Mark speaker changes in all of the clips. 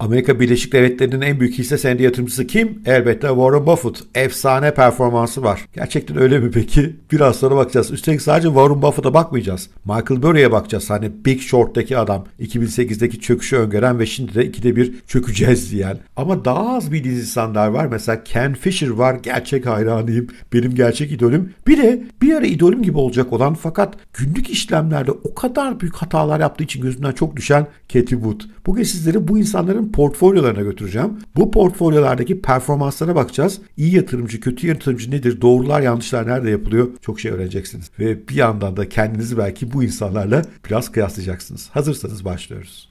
Speaker 1: Amerika Birleşik Devletleri'nin en büyük hisse senedi yatırımcısı kim? Elbette Warren Buffett. Efsane performansı var. Gerçekten öyle mi peki? Biraz sonra bakacağız. Üstelik sadece Warren Buffett'a bakmayacağız. Michael Burry'e bakacağız. Hani Big Short'taki adam. 2008'deki çöküşü öngören ve şimdi de ikide bir çökeceğiz diyen. Ama daha az bildiğiniz insanlar var. Mesela Ken Fisher var. Gerçek hayranıyım. Benim gerçek idolüm. Bir de bir ara idolüm gibi olacak olan fakat günlük işlemlerde o kadar büyük hatalar yaptığı için gözümden çok düşen Katie Wood. Bugün sizleri bu insanların portfolyolarına götüreceğim. Bu portfolyolardaki performanslara bakacağız. İyi yatırımcı, kötü yatırımcı nedir? Doğrular, yanlışlar nerede yapılıyor? Çok şey öğreneceksiniz. Ve bir yandan da kendinizi belki bu insanlarla biraz kıyaslayacaksınız. Hazırsanız başlıyoruz.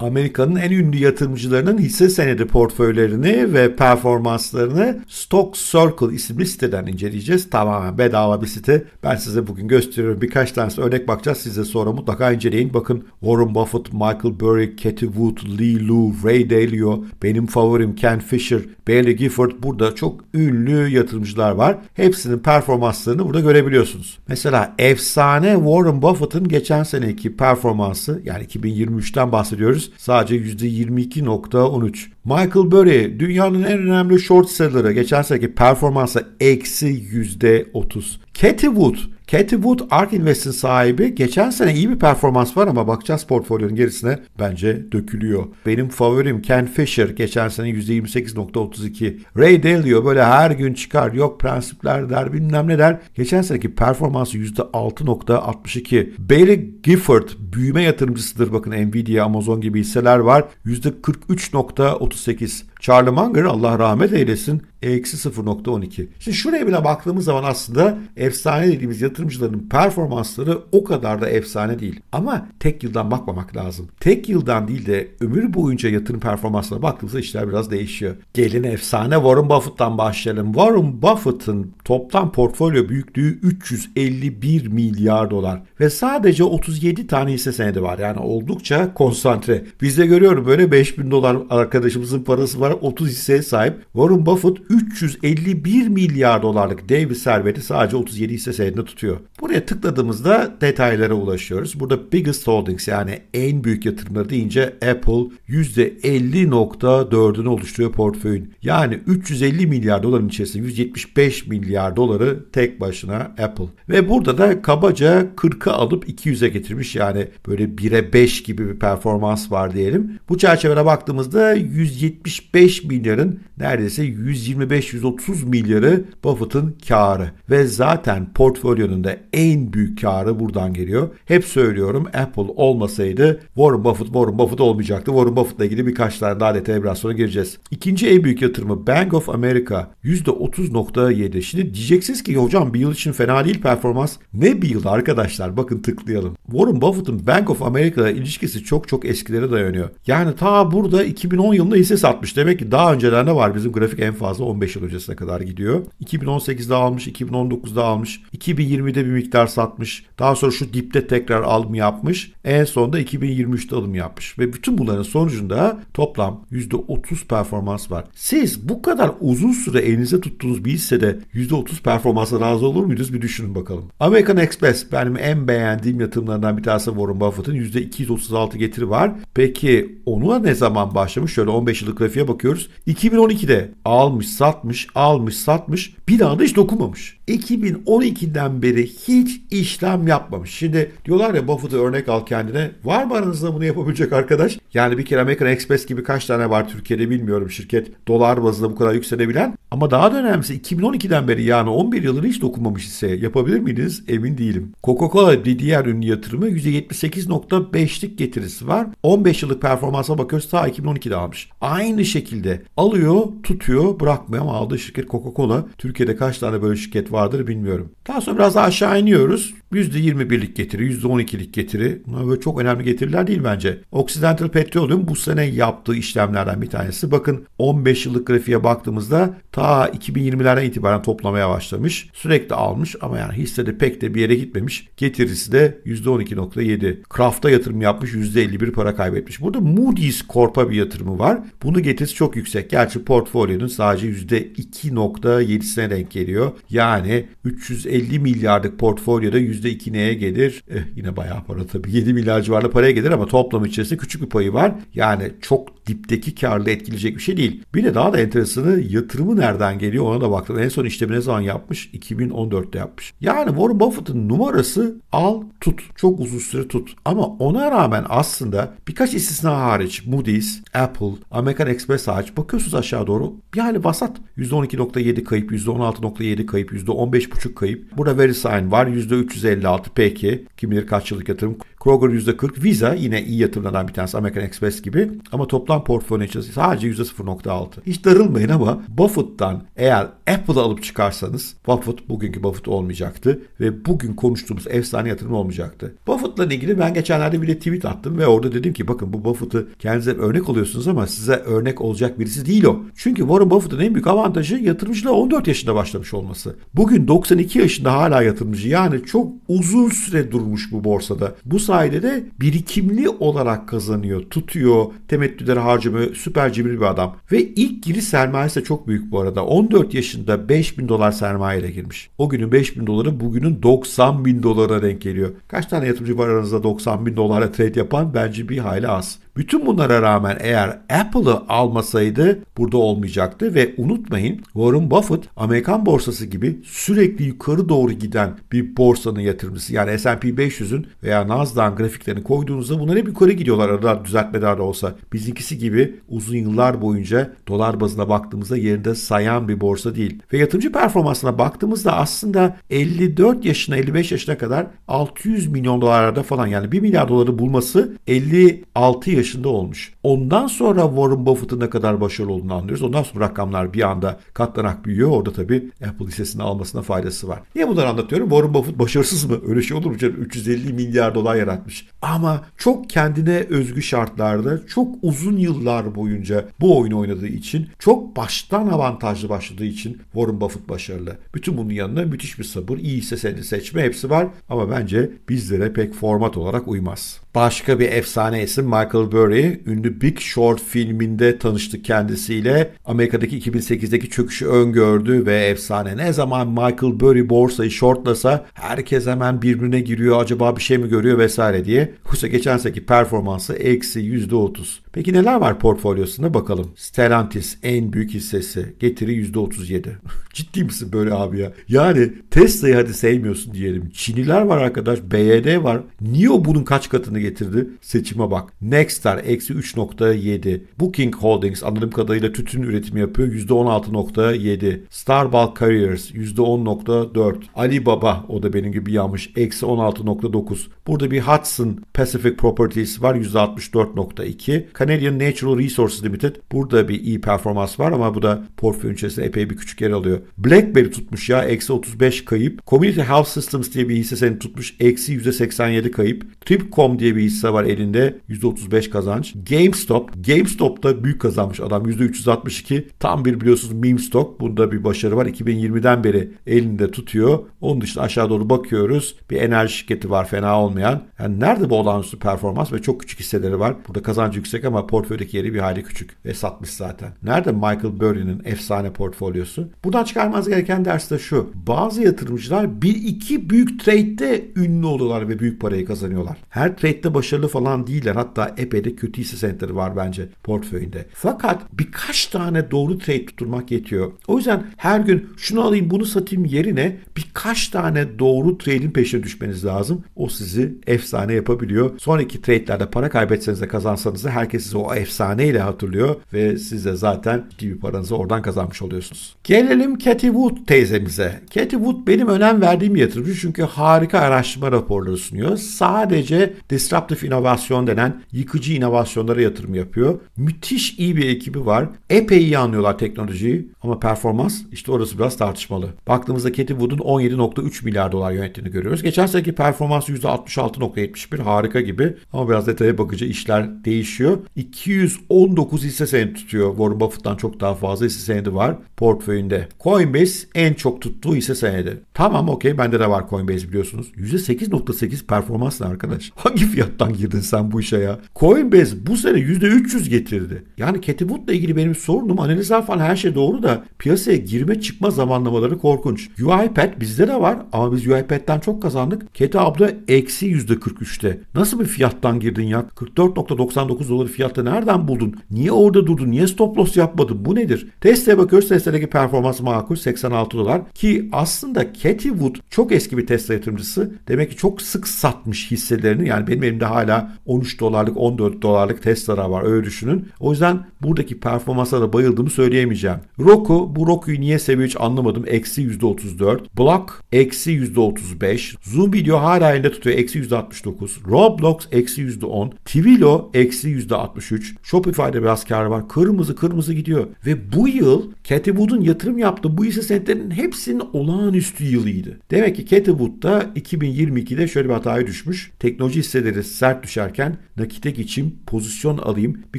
Speaker 1: Amerika'nın en ünlü yatırımcılarının hisse senedi portföylerini ve performanslarını Stock Circle isimli siteden inceleyeceğiz. Tamamen bedava bir site. Ben size bugün gösteriyorum. Birkaç tanesi örnek bakacağız. Size sonra mutlaka inceleyin. Bakın Warren Buffett, Michael Burry, Cathy Wood, Lee Lu, Ray Dalio, benim favorim Ken Fisher, Bailey Gifford burada çok ünlü yatırımcılar var. Hepsinin performanslarını burada görebiliyorsunuz. Mesela efsane Warren Buffett'ın geçen seneki performansı yani 2023'ten bahsediyoruz sadece %22.13. Michael Burry dünyanın en önemli short seller'ı geçen seneki performansa eksi %30. Cathy Wood. Cathy Wood ARK Invest'in sahibi. Geçen sene iyi bir performans var ama bakacağız portföyün gerisine bence dökülüyor. Benim favorim Ken Fisher. Geçen sene %28.32. Ray Dalio böyle her gün çıkar. Yok prensipler der bilmem ne der. Geçen seneki performansı %6.62. Barry Gifford büyüme yatırımcısıdır. Bakın Nvidia, Amazon gibi hisseler var. %43.38. Charlie Munger Allah rahmet eylesin eksi 0.12. Şimdi şuraya bile baktığımız zaman aslında efsane dediğimiz yatırımcıların performansları o kadar da efsane değil. Ama tek yıldan bakmamak lazım. Tek yıldan değil de ömür boyunca yatırım performansına baktığımızda işler biraz değişiyor. Gelin efsane Warren Buffett'tan başlayalım. Warren Buffett'ın toplam portfolyo büyüklüğü 351 milyar dolar ve sadece 37 tane hisse senedi var. Yani oldukça konsantre. Biz de görüyorum böyle 5000 dolar arkadaşımızın parası var 30 hisseye sahip. Warren Buffett 351 milyar dolarlık dev bir serveti sadece 37 hisse senedinde tutuyor. Buraya tıkladığımızda detaylara ulaşıyoruz. Burada Biggest Holdings yani en büyük yatırımları deyince Apple %50.4'ünü oluşturuyor portföyün. Yani 350 milyar doların içerisinde 175 milyar doları tek başına Apple. Ve burada da kabaca 40'a alıp 200'e getirmiş yani böyle 1'e 5 gibi bir performans var diyelim. Bu çerçevede baktığımızda 175 milyarın neredeyse 120 125-130 milyarı Buffett'ın karı ve zaten portföyünün de en büyük karı buradan geliyor. Hep söylüyorum Apple olmasaydı Warren Buffett Warren Buffett olmayacaktı. Warren Buffett'la ilgili birkaç tane daha detaya biraz sonra gireceğiz. İkinci en büyük yatırımı Bank of America %30.7. Şimdi diyeceksiniz ki hocam bir yıl için fena değil performans. Ne bir yıl arkadaşlar bakın tıklayalım. Warren Buffett'ın Bank of America ile ilişkisi çok çok eskilere dayanıyor. Yani ta burada 2010 yılında hisse satmış. Demek ki daha öncelerde var bizim grafik en fazla 15 yıl öncesine kadar gidiyor. 2018'de almış, 2019'da almış, 2020'de bir miktar satmış. Daha sonra şu dipte tekrar alım yapmış. En sonunda 2023'te alım yapmış. Ve bütün bunların sonucunda toplam %30 performans var. Siz bu kadar uzun süre elinizde tuttuğunuz bir hissede %30 performansa razı olur muydunuz? Bir düşünün bakalım. American Express benim en beğendiğim yatırımlarından bir tanesi Warren Buffett'ın %236 getiri var. Peki onu ne zaman başlamış? Şöyle 15 yıllık grafiğe bakıyoruz. 2012'de almış satmış, almış, satmış. Bir daha da hiç dokunmamış. 2012'den beri hiç işlem yapmamış. Şimdi diyorlar ya Buffett'ı örnek al kendine. Var mı aranızda bunu yapabilecek arkadaş? Yani bir kere American Express gibi kaç tane var Türkiye'de bilmiyorum şirket dolar bazında bu kadar yükselebilen. Ama daha da önemlisi 2012'den beri yani 11 yılını hiç dokunmamış ise yapabilir miydiniz? Emin değilim. Coca-Cola bir diğer ünlü yatırımı %78.5'lik getirisi var. 15 yıllık performansa bakıyoruz ta 2012'de almış. Aynı şekilde alıyor, tutuyor, bırakmıyor ama aldığı şirket Coca-Cola. Türkiye'de kaç tane böyle şirket var? vardır bilmiyorum. Daha sonra biraz daha aşağı iniyoruz. %21'lik getiri, %12'lik getiri. Bunlar böyle çok önemli getiriler değil bence. Occidental Petroleum bu sene yaptığı işlemlerden bir tanesi. Bakın 15 yıllık grafiğe baktığımızda ta 2020'lerden itibaren toplamaya başlamış. Sürekli almış ama yani hissede pek de bir yere gitmemiş. Getirisi de %12.7. Kraft'a yatırım yapmış %51 para kaybetmiş. Burada Moody's Corp'a bir yatırımı var. Bunu getirisi çok yüksek. Gerçi portfolyonun sadece %2.7'sine denk geliyor. Yani 350 milyarlık portfolyoda %2 neye gelir? Eh, yine bayağı para tabii. 7 milyar civarında paraya gelir ama toplam içerisinde küçük bir payı var. Yani çok dipteki karlı etkileyecek bir şey değil. Bir de daha da enteresanı yatırımın nereden geliyor ona da baktım. En son işlemi ne zaman yapmış? 2014'te yapmış. Yani Warren Buffett'ın numarası al tut. Çok uzun süre tut. Ama ona rağmen aslında birkaç istisna hariç Moody's, Apple, American Express hariç bakıyorsunuz aşağı doğru. Yani vasat. %12.7 kayıp, %16.7 kayıp, %15.5 kayıp. Burada Verisign var. %356 peki. Kim bilir kaç yıllık yatırım. Kroger %40, Visa yine iyi yatırımlardan bir tanesi American Express gibi ama toplam portföyün sadece %0.6. Hiç darılmayın ama Buffett'tan eğer Apple'ı alıp çıkarsanız Buffett bugünkü Buffett olmayacaktı ve bugün konuştuğumuz efsane yatırım olmayacaktı. Buffett'la ilgili ben geçenlerde bir de tweet attım ve orada dedim ki bakın bu Buffett'ı kendinize örnek oluyorsunuz ama size örnek olacak birisi değil o. Çünkü Warren Buffett'ın en büyük avantajı yatırımcılığa 14 yaşında başlamış olması. Bugün 92 yaşında hala yatırımcı yani çok uzun süre durmuş bu borsada. Bu sayede ailede birikimli olarak kazanıyor, tutuyor, temettülere harcamıyor, süper cimri bir adam. Ve ilk giriş sermayesi de çok büyük bu arada. 14 yaşında 5000 dolar sermayeyle girmiş. O günün 5000 doları bugünün 90 bin dolara denk geliyor. Kaç tane yatırımcı var aranızda 90 bin dolara trade yapan? Bence bir hayli az. Bütün bunlara rağmen eğer Apple'ı almasaydı burada olmayacaktı ve unutmayın Warren Buffett Amerikan borsası gibi sürekli yukarı doğru giden bir borsanın yatırımcısı. Yani S&P 500'ün veya Nasdaq grafiklerini koyduğunuzda bunlar hep yukarı gidiyorlar arada düzeltmeler de olsa. Bizinkisi gibi uzun yıllar boyunca dolar bazına baktığımızda yerinde sayan bir borsa değil. Ve yatırımcı performansına baktığımızda aslında 54 yaşına 55 yaşına kadar 600 milyon dolarda falan yani 1 milyar doları bulması 56 yaş yaşında olmuş. Ondan sonra Warren Buffett'ın ne kadar başarılı olduğunu anlıyoruz. Ondan sonra rakamlar bir anda katlanarak büyüyor. Orada tabii Apple hissesini almasına faydası var. Niye bunları anlatıyorum? Warren Buffett başarısız mı? Öyle şey olur mu canım? 350 milyar dolar yaratmış. Ama çok kendine özgü şartlarda çok uzun yıllar boyunca bu oyunu oynadığı için çok baştan avantajlı başladığı için Warren Buffett başarılı. Bütün bunun yanında müthiş bir sabır, iyi hisse seçme hepsi var ama bence bizlere pek format olarak uymaz. Başka bir efsane isim Michael Burry. Ünlü Big Short filminde tanıştık kendisiyle. Amerika'daki 2008'deki çöküşü öngördü ve efsane ne zaman Michael Burry borsayı shortlasa herkes hemen birbirine giriyor acaba bir şey mi görüyor vesaire diye. Husa geçen seki performansı eksi %30. Peki neler var portfolyosunda bakalım. Stellantis en büyük hissesi. Getiri %37. Ciddi misin böyle abi ya? Yani Tesla'yı hadi sevmiyorsun diyelim. Çinliler var arkadaş. BYD var. Nio bunun kaç katını getirdi? Seçime bak. Nexstar eksi 3.7. Booking Holdings anladığım kadarıyla tütün üretimi yapıyor. %16.7. Starbucks Carriers %10.4. Alibaba o da benim gibi yanmış. Eksi 16.9. Burada bir Hudson Pacific Properties var %64.2. Canadian Natural Resources Limited. Burada bir iyi performans var ama bu da portföyün içerisinde epey bir küçük yer alıyor. BlackBerry tutmuş ya. Eksi 35 kayıp. Community Health Systems diye bir hisse seni tutmuş. Eksi %87 kayıp. Tripcom diye bir hisse var elinde. %35 kazanç. GameStop. GameStop da büyük kazanmış adam. %362. Tam bir biliyorsunuz meme stock. Bunda bir başarı var. 2020'den beri elinde tutuyor. Onun dışında aşağı doğru bakıyoruz. Bir enerji şirketi var fena olmayan. Yani nerede bu olağanüstü performans ve çok küçük hisseleri var. Burada kazanç yüksek ama portföydeki yeri bir hali küçük ve satmış zaten. Nerede Michael Burry'nin efsane portfolyosu? Buradan çıkarmanız gereken ders de şu. Bazı yatırımcılar bir iki büyük trade'de ünlü oluyorlar ve büyük parayı kazanıyorlar. Her trade'de başarılı falan değiller. Hatta epey de kötü hisse senetleri var bence portföyünde. Fakat birkaç tane doğru trade tutturmak yetiyor. O yüzden her gün şunu alayım bunu satayım yerine birkaç tane doğru trade'in peşine düşmeniz lazım. O sizi efsane yapabiliyor. Sonraki trade'lerde para kaybetseniz de kazansanız da herkes herkes sizi o efsaneyle hatırlıyor ve siz de zaten bir paranızı oradan kazanmış oluyorsunuz. Gelelim Cathy Wood teyzemize. Cathy Wood benim önem verdiğim yatırımcı çünkü harika araştırma raporları sunuyor. Sadece disruptive inovasyon denen yıkıcı inovasyonlara yatırım yapıyor. Müthiş iyi bir ekibi var. Epey iyi anlıyorlar teknolojiyi ama performans işte orası biraz tartışmalı. Baktığımızda Cathy Wood'un 17.3 milyar dolar yönettiğini görüyoruz. Geçen seneki performansı %66.71 harika gibi ama biraz detaya bakınca işler değişiyor. 219 hisse senedi tutuyor. Warren Buffett'tan çok daha fazla hisse senedi var portföyünde. Coinbase en çok tuttuğu hisse senedi. Tamam okey bende de var Coinbase biliyorsunuz. %8.8 performansla arkadaş. Hangi fiyattan girdin sen bu işe ya? Coinbase bu sene %300 getirdi. Yani Cathy Wood'la ilgili benim sorunum analizler falan her şey doğru da piyasaya girme çıkma zamanlamaları korkunç. UiPath bizde de var ama biz UiPath'ten çok kazandık. Cathy abla eksi %43'te. Nasıl bir fiyattan girdin ya? 44.99 doları fiyatta nereden buldun? Niye orada durdun? Niye stop loss yapmadın? Bu nedir? Tesla'ya bakıyoruz. Tesla'daki performans makul 86 dolar ki aslında Cathy Wood çok eski bir Tesla yatırımcısı. Demek ki çok sık satmış hisselerini. Yani benim elimde hala 13 dolarlık 14 dolarlık Tesla'lar var öyle düşünün. O yüzden buradaki performansa da bayıldığımı söyleyemeyeceğim. Roku bu Roku'yu niye seviyor hiç anlamadım. Eksi %34. Block eksi %35. Zoom video hala elinde tutuyor. Eksi %69. Roblox eksi %10. Twilo eksi %60. %63. Shopify'de biraz kar var. Kırmızı kırmızı gidiyor. Ve bu yıl Cathy Wood'un yatırım yaptığı bu hisse senetlerinin hepsinin olağanüstü yılıydı. Demek ki Cathy Wood da 2022'de şöyle bir hataya düşmüş. Teknoloji hisseleri sert düşerken nakite geçeyim, pozisyon alayım, bir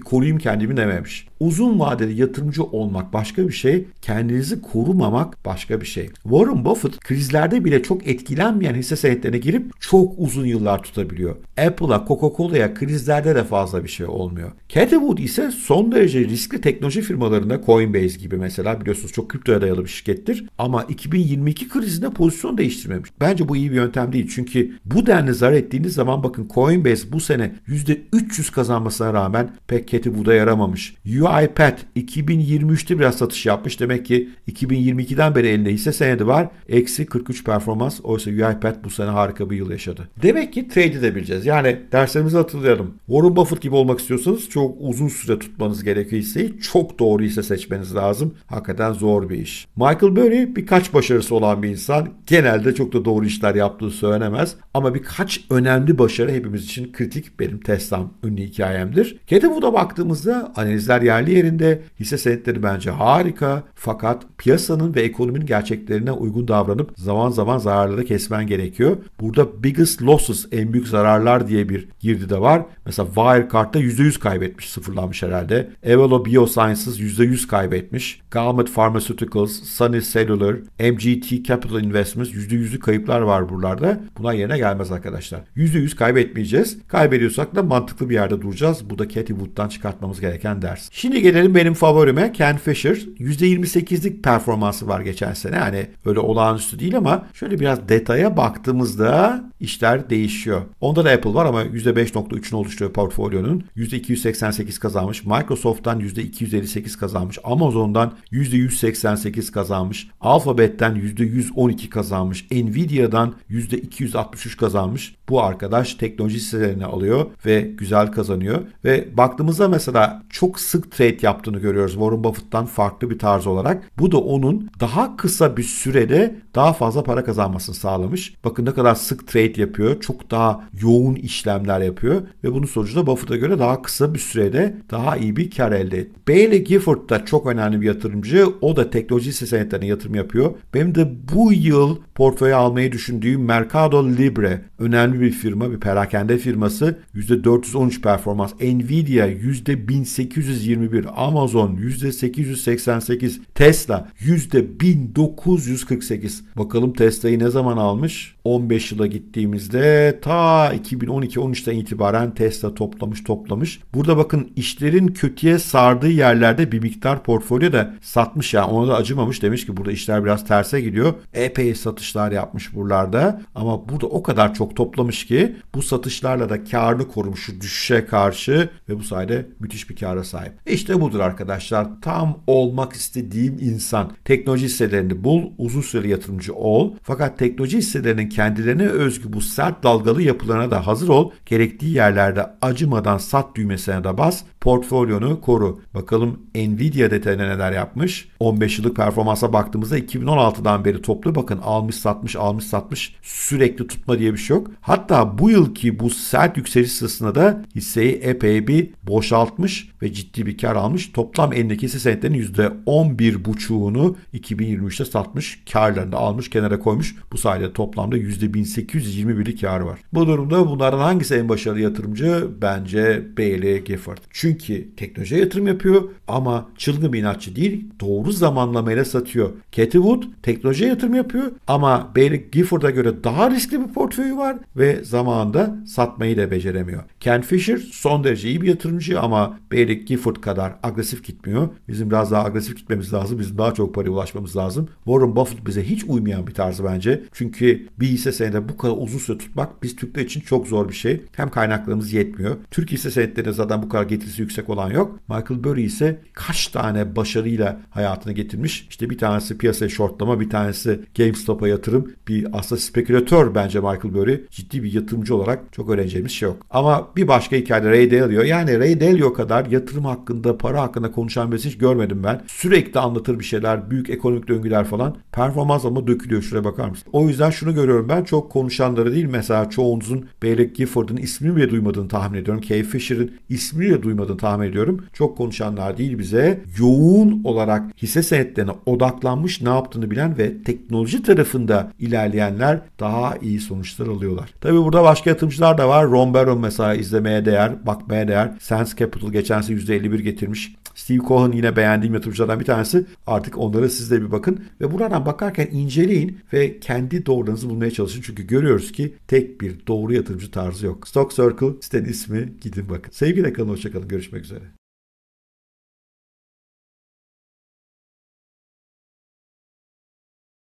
Speaker 1: koruyayım kendimi dememiş. Uzun vadeli yatırımcı olmak başka bir şey, kendinizi korumamak başka bir şey. Warren Buffett krizlerde bile çok etkilenmeyen hisse senetlerine girip çok uzun yıllar tutabiliyor. Apple'a, Coca-Cola'ya krizlerde de fazla bir şey olmuyor olmuyor. Catwood ise son derece riskli teknoloji firmalarında Coinbase gibi mesela biliyorsunuz çok kriptoya dayalı bir şirkettir. Ama 2022 krizinde pozisyon değiştirmemiş. Bence bu iyi bir yöntem değil. Çünkü bu denli zarar ettiğiniz zaman bakın Coinbase bu sene %300 kazanmasına rağmen pek Catwood'a yaramamış. UiPath 2023'te biraz satış yapmış. Demek ki 2022'den beri elinde hisse senedi var. Eksi 43 performans. Oysa UiPath bu sene harika bir yıl yaşadı. Demek ki trade edebileceğiz. Yani derslerimizi hatırlayalım. Warren Buffett gibi olmak istiyorsanız tutmanız, çok uzun süre tutmanız gerekiyor hisseyi. Çok doğru hisse seçmeniz lazım. Hakikaten zor bir iş. Michael Burry birkaç başarısı olan bir insan. Genelde çok da doğru işler yaptığı söylenemez. Ama birkaç önemli başarı hepimiz için kritik. Benim Tesla'm ünlü hikayemdir. Catapult'a baktığımızda analizler yerli yerinde. Hisse senetleri bence harika. Fakat piyasanın ve ekonominin gerçeklerine uygun davranıp zaman zaman zararları kesmen gerekiyor. Burada biggest losses en büyük zararlar diye bir girdi de var. Mesela Wirecard'da %100 kaybetmiş, sıfırlanmış herhalde. Evelo Biosciences %100 kaybetmiş. Galmet Pharmaceuticals, Sunny Cellular, MGT Capital Investments %100'lü kayıplar var buralarda. Buna yerine gelmez arkadaşlar. %100 kaybetmeyeceğiz. Kaybediyorsak da mantıklı bir yerde duracağız. Bu da Cathy Wood'dan çıkartmamız gereken ders. Şimdi gelelim benim favorime Ken Fisher. %28'lik performansı var geçen sene. Yani öyle olağanüstü değil ama şöyle biraz detaya baktığımızda işler değişiyor. Onda da Apple var ama %5.3'ünü oluşturuyor portfolyonun. %2 %288 kazanmış. Microsoft'tan %258 kazanmış. Amazon'dan %188 kazanmış. Alphabet'ten %112 kazanmış. Nvidia'dan %263 kazanmış. Bu arkadaş teknoloji hisselerini alıyor ve güzel kazanıyor. Ve baktığımızda mesela çok sık trade yaptığını görüyoruz Warren Buffett'tan farklı bir tarz olarak. Bu da onun daha kısa bir sürede daha fazla para kazanmasını sağlamış. Bakın ne kadar sık trade yapıyor. Çok daha yoğun işlemler yapıyor ve bunun sonucu da Buffett'a göre daha kısa kısa bir sürede daha iyi bir kar elde et. Bailey Gifford da çok önemli bir yatırımcı. O da teknoloji hisse senetlerine yatırım yapıyor. Benim de bu yıl portföye almayı düşündüğüm Mercado Libre önemli bir firma, bir perakende firması. %413 performans. Nvidia %1821, Amazon %888, Tesla %1948. Bakalım Tesla'yı ne zaman almış? 15 yıla gittiğimizde ta 2012-13'ten itibaren Tesla toplamış toplamış. Burada bakın işlerin kötüye sardığı yerlerde bir miktar portfolyo da satmış ya yani ona da acımamış demiş ki burada işler biraz terse gidiyor. Epey satışlar yapmış buralarda ama burada o kadar çok toplamış ki bu satışlarla da karlı korumuş düşüşe karşı ve bu sayede müthiş bir kâra sahip. E işte budur arkadaşlar tam olmak istediğim insan. Teknoloji hisselerini bul, uzun süre yatırımcı ol. Fakat teknoloji hisselerinin kendilerine özgü bu sert dalgalı yapılarına da hazır ol. Gerektiği yerlerde acımadan sat düğmesi kümesine de bas, portfolyonu koru. Bakalım Nvidia detayına neler yapmış. 15 yıllık performansa baktığımızda 2016'dan beri toplu bakın almış satmış almış satmış sürekli tutma diye bir şey yok. Hatta bu yılki bu sert yükseliş sırasında da hisseyi epey bir boşaltmış ve ciddi bir kar almış. Toplam elindeki hisse senetlerinin %11,5'unu 2023'te satmış. Karlarını da almış kenara koymuş. Bu sayede toplamda %1821'lik kar var. Bu durumda bunların hangisi en başarılı yatırımcı? Bence BL TL'ye Gifford. Çünkü teknolojiye yatırım yapıyor ama çılgın bir inatçı değil. Doğru zamanlamayla satıyor. Cathy Wood teknolojiye yatırım yapıyor ama Bailey Gifford'a göre daha riskli bir portföyü var ve zamanında satmayı da beceremiyor. Ken Fisher son derece iyi bir yatırımcı ama Bailey Gifford kadar agresif gitmiyor. Bizim biraz daha agresif gitmemiz lazım. Bizim daha çok paraya ulaşmamız lazım. Warren Buffett bize hiç uymayan bir tarzı bence. Çünkü bir hisse senede bu kadar uzun süre tutmak biz Türkler için çok zor bir şey. Hem kaynaklarımız yetmiyor. Türk hisse senetleri Türkiye'de zaten bu kadar getirisi yüksek olan yok. Michael Burry ise kaç tane başarıyla hayatını getirmiş. İşte bir tanesi piyasa shortlama, bir tanesi GameStop'a yatırım. Bir aslında spekülatör bence Michael Burry. Ciddi bir yatırımcı olarak çok öğreneceğimiz şey yok. Ama bir başka hikaye Ray Dalio. Yani Ray Dalio kadar yatırım hakkında, para hakkında konuşan birisi hiç görmedim ben. Sürekli anlatır bir şeyler, büyük ekonomik döngüler falan. Performans ama dökülüyor şuraya bakar mısın? O yüzden şunu görüyorum ben çok konuşanları değil mesela çoğunuzun Bailey Gifford'un ismini bile duymadığını tahmin ediyorum. Kay Fisher'ın ismini de duymadığını tahmin ediyorum. Çok konuşanlar değil bize yoğun olarak hisse senetlerine odaklanmış ne yaptığını bilen ve teknoloji tarafında ilerleyenler daha iyi sonuçlar alıyorlar. Tabi burada başka yatırımcılar da var. Ron Baron mesela izlemeye değer, bakmaya değer. Sense Capital geçen sene %51 getirmiş. Steve Cohen yine beğendiğim yatırımcılardan bir tanesi. Artık onlara siz de bir bakın ve buradan bakarken inceleyin ve kendi doğrularınızı bulmaya çalışın. Çünkü görüyoruz ki tek bir doğru yatırımcı tarzı yok. Stock Circle sitenin ismi gidin bakın. Sevgili Sevgiyle kalın, hoşçakalın. Görüşmek üzere.